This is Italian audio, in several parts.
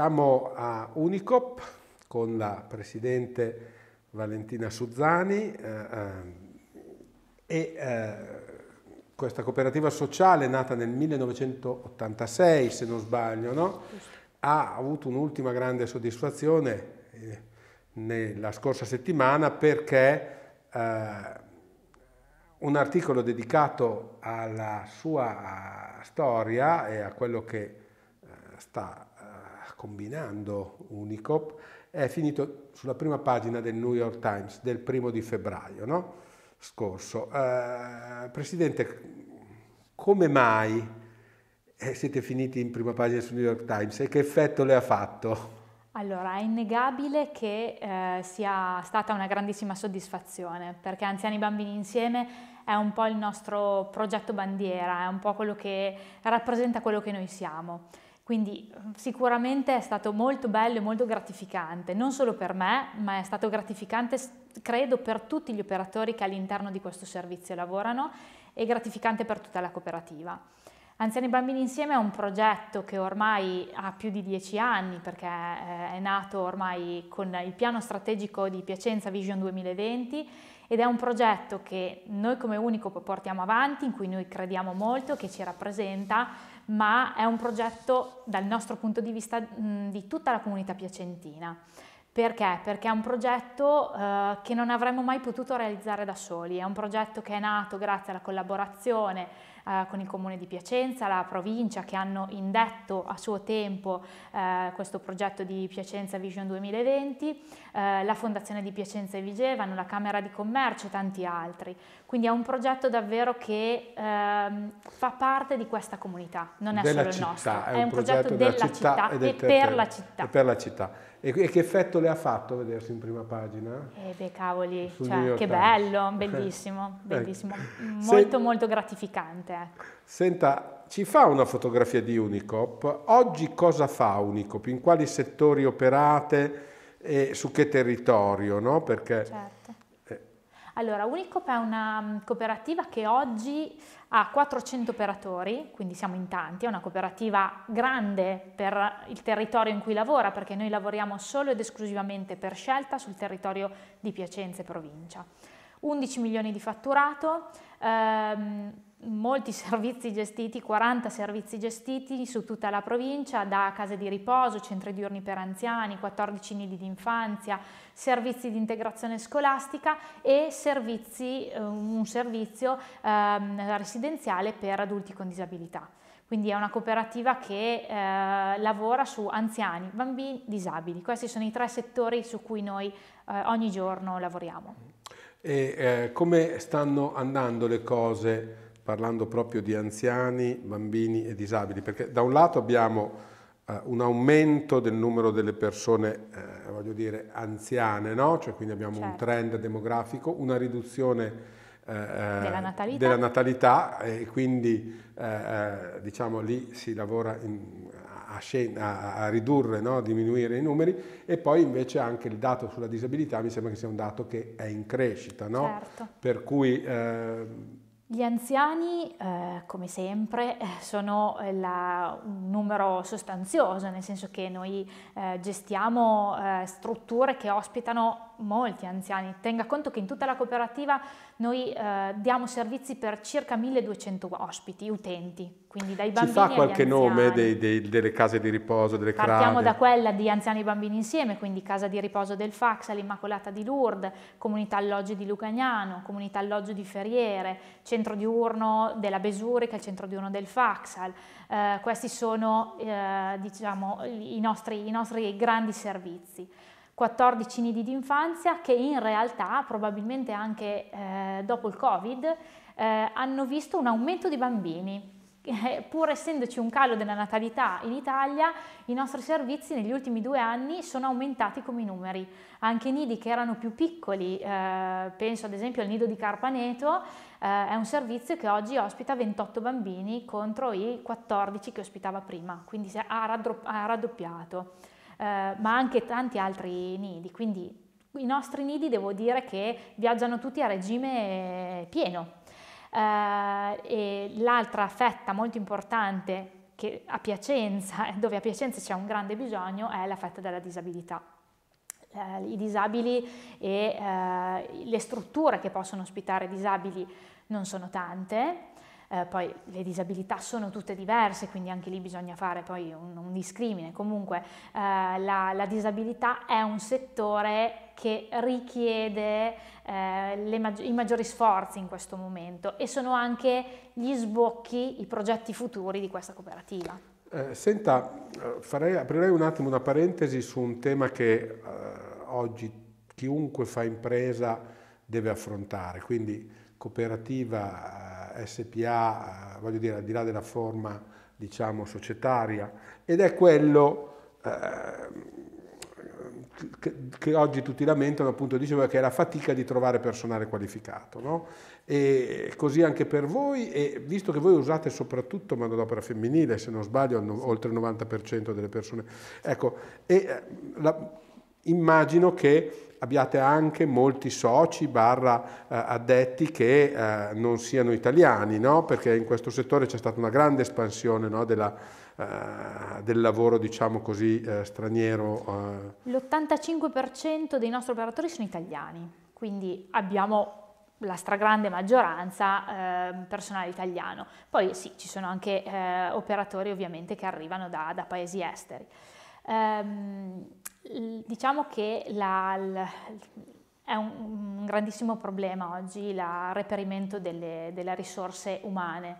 Siamo a Unicop con la Presidente Valentina Suzzani eh, eh, e eh, questa cooperativa sociale nata nel 1986, se non sbaglio, no? ha avuto un'ultima grande soddisfazione eh, nella scorsa settimana perché eh, un articolo dedicato alla sua storia e a quello che sta combinando Unicop, è finito sulla prima pagina del New York Times del primo di febbraio no? scorso. Eh, Presidente, come mai eh, siete finiti in prima pagina sul New York Times e che effetto le ha fatto? Allora, è innegabile che eh, sia stata una grandissima soddisfazione, perché Anziani e Bambini Insieme è un po' il nostro progetto bandiera, è un po' quello che rappresenta quello che noi siamo. Quindi sicuramente è stato molto bello e molto gratificante, non solo per me, ma è stato gratificante credo per tutti gli operatori che all'interno di questo servizio lavorano e gratificante per tutta la cooperativa. Anziani Bambini Insieme è un progetto che ormai ha più di dieci anni perché eh, è nato ormai con il piano strategico di Piacenza Vision 2020 ed è un progetto che noi come Unico portiamo avanti, in cui noi crediamo molto, che ci rappresenta ma è un progetto dal nostro punto di vista di tutta la comunità piacentina. Perché? Perché è un progetto eh, che non avremmo mai potuto realizzare da soli, è un progetto che è nato grazie alla collaborazione eh, con il comune di Piacenza, la provincia che hanno indetto a suo tempo eh, questo progetto di Piacenza Vision 2020, eh, la Fondazione di Piacenza e Vigevano, la Camera di Commercio e tanti altri. Quindi è un progetto davvero che ehm, fa parte di questa comunità, non è della solo città, il nostro, è, un, è un progetto, progetto, della città, città e, per la città. e per la città. E, che effetto le ha fatto vedersi in prima pagina? Eh beh, cavoli, cioè, che bello, bellissimo, ecco. bellissimo. molto molto gratificante ecco. Senta, ci fa una fotografia di Unicop. Oggi cosa fa Unicop? In quali settori operate e su che territorio? No? Perché... Certo. Eh, allora, Unicop è una mm, cooperativa che oggi ha 400 operatori, quindi siamo in tanti, è una cooperativa grande per il territorio in cui lavora, perché noi lavoriamo solo ed esclusivamente per scelta sul territorio di Piacenza e provincia. 11 milioni di fatturato, ehm, molti servizi gestiti, 40 servizi gestiti su tutta la provincia, da case di riposo, centri diurni per anziani, 14 nidi di infanzia, servizi di integrazione scolastica e servizi, eh, un servizio ehm, residenziale per adulti con disabilità. Quindi è una cooperativa che eh, lavora su anziani, bambini, disabili. Questi sono i tre settori su cui noi eh, ogni giorno lavoriamo. E eh, come stanno andando le cose, parlando proprio di anziani, bambini e disabili? Perché da un lato abbiamo eh, un aumento del numero delle persone, eh, voglio dire, anziane, no? Cioè quindi abbiamo certo. un trend demografico, una riduzione eh, eh, della natalità. della natalità, e quindi eh, diciamo lì si lavora in, a, a, a ridurre, no? a diminuire i numeri e poi invece anche il dato sulla disabilità mi sembra che sia un dato che è in crescita, no? certo. per cui... Eh, gli anziani, eh, come sempre, eh, sono la, un numero sostanzioso, nel senso che noi eh, gestiamo eh, strutture che ospitano molti anziani. Tenga conto che in tutta la cooperativa noi eh, diamo servizi per circa 1200 ospiti, utenti, quindi dai bambini Ci fa qualche nome dei, dei, delle case di riposo, delle crate? Partiamo da quella di Anziani e Bambini Insieme, quindi Casa di Riposo del Fax, l'Immacolata di Lourdes, Comunità Alloggio di Lucagnano, Comunità Alloggio di Ferriere, Centro Diurno della Besurica, il Centro Diurno del Faxal. Eh, questi sono eh, diciamo, i, nostri, i nostri grandi servizi. 14 nidi d'infanzia che in realtà, probabilmente anche eh, dopo il Covid, eh, hanno visto un aumento di bambini. Eh, pur essendoci un calo della natalità in Italia, i nostri servizi negli ultimi due anni sono aumentati come numeri. Anche i nidi che erano più piccoli, eh, penso ad esempio al nido di Carpaneto, eh, è un servizio che oggi ospita 28 bambini contro i 14 che ospitava prima, quindi ha raddoppiato eh, ma anche tanti altri nidi, quindi i nostri nidi devo dire che viaggiano tutti a regime pieno. Eh, l'altra fetta molto importante che a Piacenza, dove a Piacenza c'è un grande bisogno, è la fetta della disabilità. Eh, I disabili e eh, le strutture che possono ospitare disabili non sono tante, eh, poi le disabilità sono tutte diverse, quindi anche lì bisogna fare poi un, un discrimine. Comunque eh, la, la disabilità è un settore che richiede eh, maggi i maggiori sforzi in questo momento e sono anche gli sbocchi, i progetti futuri di questa cooperativa. Eh, senta, farei, aprirei un attimo una parentesi su un tema che eh, oggi chiunque fa impresa deve affrontare, quindi cooperativa eh, SPA, eh, voglio dire, al di là della forma diciamo, societaria, ed è quello ehm, che, che, oggi tutti lamentano, appunto dicevo, che è la fatica di trovare personale qualificato. No? E così anche per voi, e visto che voi usate soprattutto mano femminile, se non sbaglio, hanno oltre il 90% delle persone. Ecco, e, eh, la, immagino che abbiate anche molti soci barra eh, addetti che eh, non siano italiani, no? perché in questo settore c'è stata una grande espansione no? della, eh, del lavoro, diciamo così, straniero. L'85% dei nostri operatori sono italiani, quindi abbiamo la stragrande maggioranza eh, personale italiano. Poi sì, ci sono anche eh, operatori ovviamente che arrivano da, da paesi esteri ehm, diciamo che la, la, è un, un, grandissimo problema oggi il reperimento delle, delle risorse umane.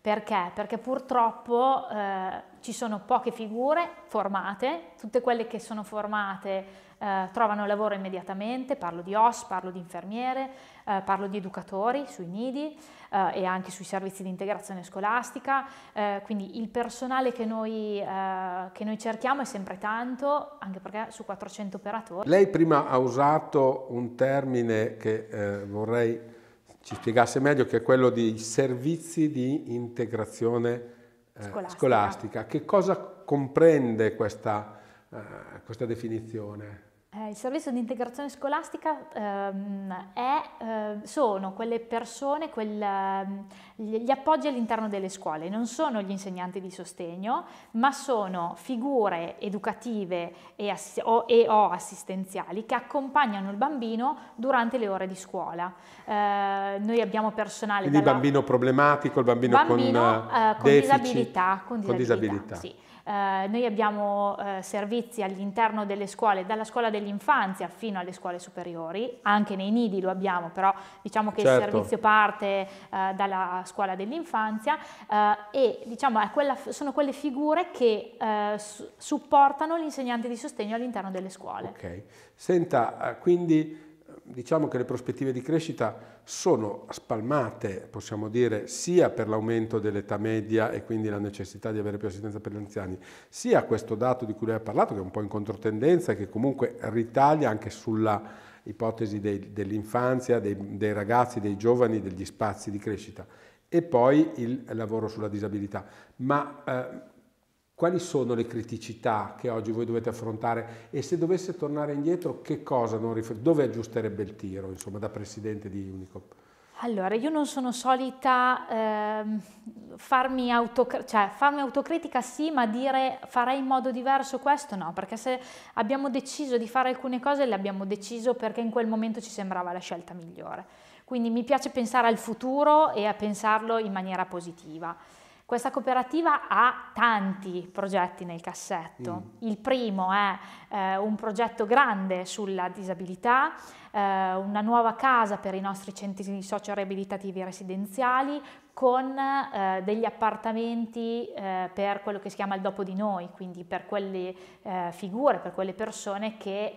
Perché? Perché purtroppo eh, ci sono poche figure formate, tutte quelle che sono formate eh, trovano lavoro immediatamente, parlo di OS, parlo di infermiere, eh, parlo di educatori sui nidi eh, e anche sui servizi di integrazione scolastica, eh, quindi il personale che noi, eh, che noi cerchiamo è sempre tanto, anche perché su 400 operatori. Lei prima ha usato un termine che eh, vorrei ci spiegasse meglio, che è quello di servizi di integrazione Scolastica. scolastica. Che cosa comprende questa, uh, questa definizione? Eh, il servizio di integrazione scolastica ehm, è, eh, sono quelle persone, quel, ehm, gli appoggi all'interno delle scuole, non sono gli insegnanti di sostegno, ma sono figure educative e, assi- o, e o assistenziali che accompagnano il bambino durante le ore di scuola. Eh, noi abbiamo personale... Quindi dalla... il bambino problematico, il bambino, bambino eh, con, con, disabilità, con disabilità. Con disabilità. Sì. Eh, noi abbiamo eh, servizi all'interno delle scuole, dalla scuola dell'infanzia fino alle scuole superiori, anche nei nidi lo abbiamo, però diciamo che certo. il servizio parte eh, dalla scuola dell'infanzia eh, e diciamo, quella, sono quelle figure che eh, supportano l'insegnante di sostegno all'interno delle scuole. Ok, senta, quindi diciamo che le prospettive di crescita sono spalmate, possiamo dire, sia per l'aumento dell'età media e quindi la necessità di avere più assistenza per gli anziani, sia questo dato di cui lei ha parlato, che è un po' in controtendenza e che comunque ritaglia anche sulla ipotesi dei, dell'infanzia, dei, dei ragazzi, dei giovani, degli spazi di crescita e poi il lavoro sulla disabilità. Ma eh, quali sono le criticità che oggi voi dovete affrontare e se dovesse tornare indietro che cosa non rifer- dove aggiusterebbe il tiro insomma da presidente di Unicop? Allora, io non sono solita eh, farmi, autoc- cioè, farmi, autocritica, sì, ma dire farei in modo diverso questo no, perché se abbiamo deciso di fare alcune cose le abbiamo deciso perché in quel momento ci sembrava la scelta migliore. Quindi mi piace pensare al futuro e a pensarlo in maniera positiva. Questa cooperativa ha tanti progetti nel cassetto. Mm. Il primo è eh, un progetto grande sulla disabilità eh, una nuova casa per i nostri centri socio-riabilitativi residenziali con eh, degli appartamenti eh, per quello che si chiama il dopo di noi, quindi per quelle eh, figure, per quelle persone che eh,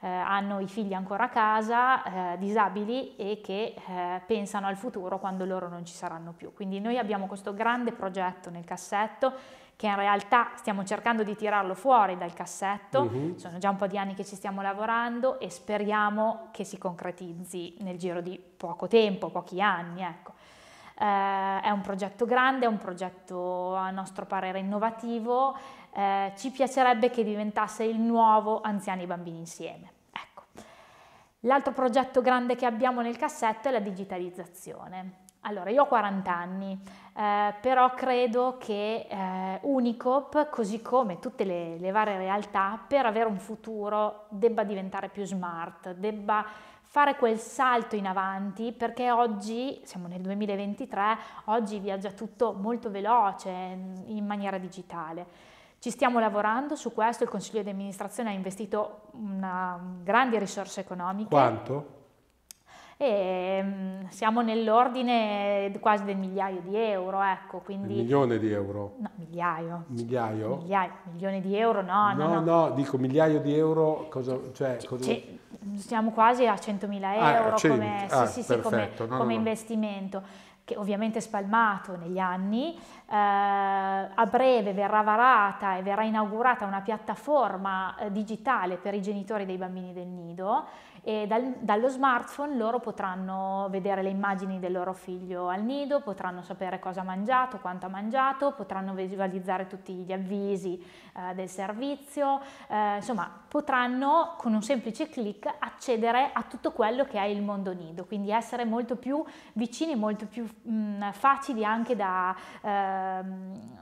eh, hanno i figli ancora a casa, disabili e che pensano al futuro quando loro non ci saranno più. Quindi noi abbiamo questo grande progetto nel cassetto che in realtà stiamo cercando di tirarlo fuori dal cassetto, uh-huh. sono già un po' di anni che ci stiamo lavorando e speriamo che si concretizzi nel giro di poco tempo, pochi anni. Ecco. Eh, è un progetto grande, è un progetto a nostro parere innovativo, eh, ci piacerebbe che diventasse il nuovo Anziani e Bambini Insieme. Ecco. L'altro progetto grande che abbiamo nel cassetto è la digitalizzazione. Allora, io ho 40 anni, eh, però credo che eh, Unicop, così come tutte le, le varie realtà, per avere un futuro debba diventare più smart, debba fare quel salto in avanti perché oggi, siamo nel 2023, oggi viaggia tutto molto veloce mm, in maniera digitale. Ci stiamo lavorando su questo, il Consiglio di amministrazione ha investito una, mm, grandi risorse economiche. Quanto? e mm, siamo nell'ordine quasi del migliaio di euro, ecco, quindi... Un milione di euro? No, migliaio. Migliaio? Migliaio, milione di euro, no, no, no. No, no dico migliaio di euro, cosa, cioè... Cosa... siamo quasi a 100.000 ah, euro ah, come, ah, sì, sì, come, no, come no, investimento che ovviamente è spalmato negli anni, eh, a breve verrà varata e verrà inaugurata una piattaforma eh, digitale per i genitori dei bambini del nido e dal, dallo smartphone loro potranno vedere le immagini del loro figlio al nido, potranno sapere cosa ha mangiato, quanto ha mangiato, potranno visualizzare tutti gli avvisi eh, del servizio, eh, insomma potranno con un semplice clic accedere a tutto quello che è il mondo nido, quindi essere molto più vicini, molto più mh, mm, facili anche da... Ehm,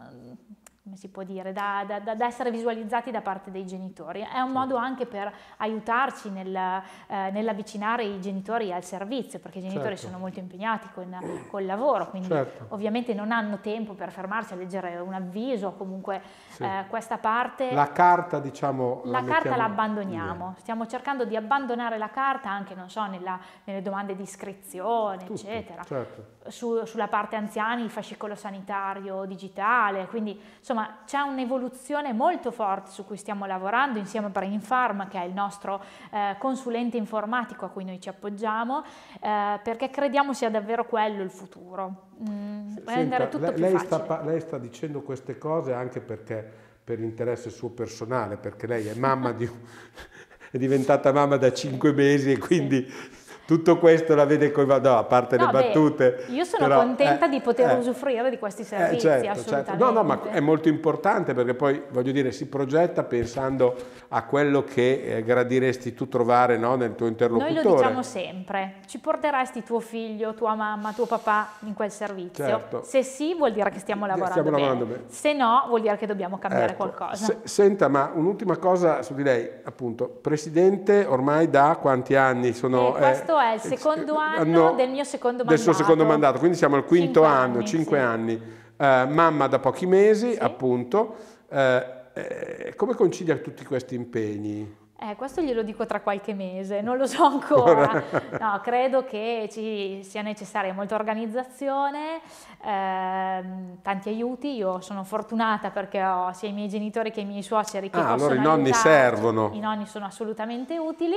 come si può dire, da, da, da, essere visualizzati da parte dei genitori. È un modo anche per aiutarci nel, eh, nell'avvicinare i genitori al servizio, perché i genitori certo. sono molto impegnati con, il lavoro, quindi certo. ovviamente non hanno tempo per fermarsi a leggere un avviso, comunque sì. eh, questa parte... La carta, diciamo... La, la carta la abbandoniamo, via. stiamo cercando di abbandonare la carta anche, non so, nella, nelle domande di iscrizione, Tutto, eccetera. Certo. Su, sulla parte anziani, il fascicolo sanitario digitale, quindi insomma insomma c'è un'evoluzione molto forte su cui stiamo lavorando insieme a BrainFarm che è il nostro eh, consulente informatico a cui noi ci appoggiamo eh, perché crediamo sia davvero quello il futuro. Mm, Senta, lei, lei, sta, lei sta dicendo queste cose anche perché per interesse suo personale perché lei è mamma di è diventata mamma da cinque mesi e quindi sì tutto questo la vede coi vado, no, a parte no, le battute. io sono però, contenta eh, di poter eh, usufruire di questi eh, servizi, eh, certo, assolutamente. Certo. No, no, ma è molto importante perché poi, voglio dire, si progetta pensando a quello che eh, gradiresti tu trovare no, nel tuo interlocutore. Noi lo diciamo sempre, ci porteresti tuo figlio, tua mamma, tuo papà in quel servizio? Certo. Se sì, vuol dire che stiamo eh, lavorando, stiamo lavorando bene. bene. Se no, vuol dire che dobbiamo cambiare ecco. qualcosa. Se, senta, ma un'ultima cosa su di lei, appunto, Presidente ormai da quanti anni sono... questo è il secondo eh, anno del mio secondo mandato. Del suo secondo mandato, quindi siamo al quinto cinque anno, anni, cinque sì. anni. Uh, mamma da pochi mesi, sì. appunto. eh, eh come concilia tutti questi impegni? Eh, questo glielo dico tra qualche mese, non lo so ancora. No, credo che ci sia necessaria molta organizzazione, ehm, tanti aiuti. Io sono fortunata perché ho sia i miei genitori che i miei suoceri che ah, allora i nonni aiutare. servono. I nonni sono assolutamente utili.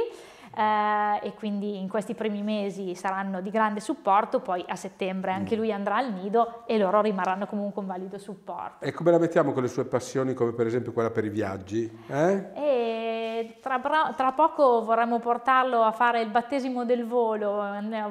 Eh, e quindi in questi primi mesi saranno di grande supporto, poi a settembre anche mm. lui andrà al nido e loro rimarranno comunque un valido supporto. E come la mettiamo con le sue passioni, come per esempio quella per i viaggi? Eh? E tra, tra, poco vorremmo portarlo a fare il battesimo del volo,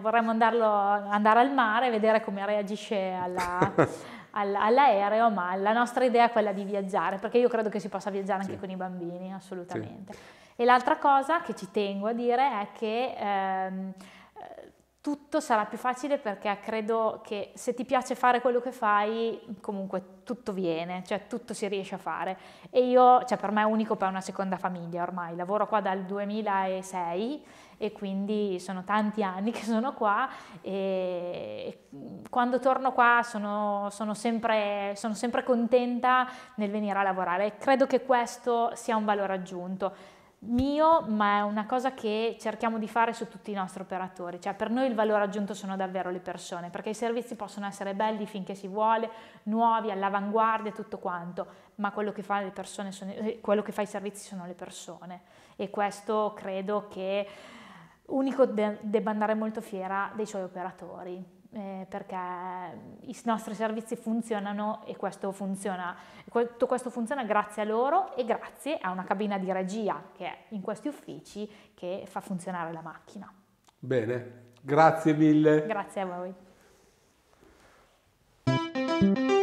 vorremmo andarlo, andare al mare e vedere come reagisce alla, all'aereo, ma la nostra idea è quella di viaggiare, perché io credo che si possa viaggiare anche sì. con i bambini, assolutamente. Sì. E l'altra cosa che ci tengo a dire è che... Ehm, tutto sarà più facile perché credo che se ti piace fare quello che fai, comunque tutto viene, cioè tutto si riesce a fare. E io, cioè per me è unico per una seconda famiglia ormai, lavoro qua dal 2006 e quindi sono tanti anni che sono qua e quando torno qua sono, sono, sempre, sono sempre contenta nel venire a lavorare. Credo che questo sia un valore aggiunto mio, ma è una cosa che cerchiamo di fare su tutti i nostri operatori, cioè per noi il valore aggiunto sono davvero le persone, perché i servizi possono essere belli finché si vuole, nuovi, all'avanguardia, tutto quanto, ma quello che fa, le persone sono, eh, quello che fa i servizi sono le persone e questo credo che Unico de- debba andare molto fiera dei suoi operatori eh, perché i nostri servizi funzionano e questo funziona, tutto questo funziona grazie a loro e grazie a una cabina di regia che è in questi uffici che fa funzionare la macchina. Bene, grazie mille. Grazie a voi.